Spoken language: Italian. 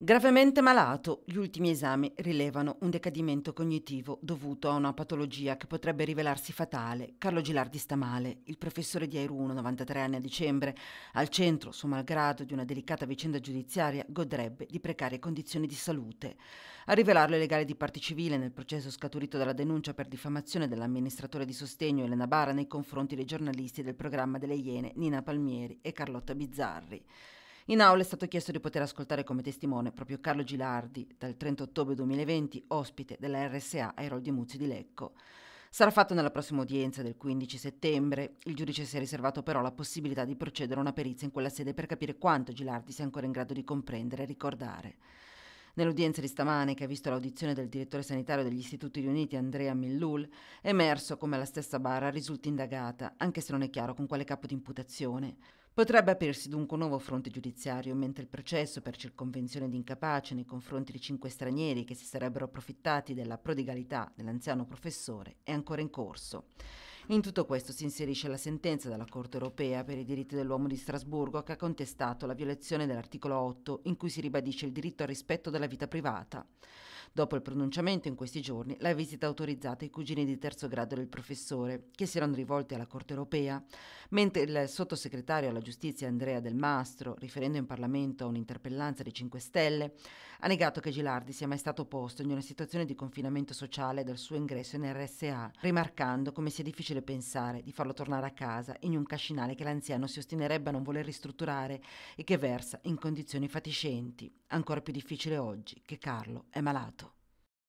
Gravemente malato, gli ultimi esami rilevano un decadimento cognitivo dovuto a una patologia che potrebbe rivelarsi fatale. Carlo Gilardi sta male. Il professore di Airuno, 93 anni a dicembre, al centro, suo malgrado, di una delicata vicenda giudiziaria, godrebbe di precarie condizioni di salute. A rivelarlo il legale di parte civile nel processo scaturito dalla denuncia per diffamazione dell'amministratore di sostegno Elena Bara nei confronti dei giornalisti del programma delle Iene Nina Palmieri e Carlotta Bizzarri. In aula è stato chiesto di poter ascoltare come testimone proprio Carlo Gilardi, dal 30 ottobre 2020 ospite della RSA Aeroldi Muzzi di Lecco. Sarà fatto nella prossima udienza del 15 settembre. Il giudice si è riservato però la possibilità di procedere a una perizia in quella sede per capire quanto Gilardi sia ancora in grado di comprendere e ricordare. Nell'udienza di stamane, che ha visto l'audizione del direttore sanitario degli Istituti Riuniti Andrea Millul, è emerso come la stessa Barra risulti indagata, anche se non è chiaro con quale capo di imputazione. Potrebbe aprirsi dunque un nuovo fronte giudiziario, mentre il processo per circonvenzione di incapace nei confronti di cinque stranieri che si sarebbero approfittati della prodigalità dell'anziano professore è ancora in corso. In tutto questo si inserisce la sentenza della Corte europea per i diritti dell'uomo di Strasburgo che ha contestato la violazione dell'articolo 8 in cui si ribadisce il diritto al rispetto della vita privata. Dopo il pronunciamento in questi giorni, la visita autorizzata ai cugini di terzo grado del professore, che si erano rivolti alla Corte europea, mentre il sottosegretario alla alla giustizia Andrea Del Mastro, riferendo in Parlamento a un'interpellanza dei 5 Stelle, ha negato che Gilardi sia mai stato posto in una situazione di confinamento sociale dal suo ingresso in RSA, rimarcando come sia difficile pensare di farlo tornare a casa in un cascinale che l'anziano si ostinerebbe a non voler ristrutturare e che versa in condizioni fatiscenti, ancora più difficile oggi che Carlo è malato.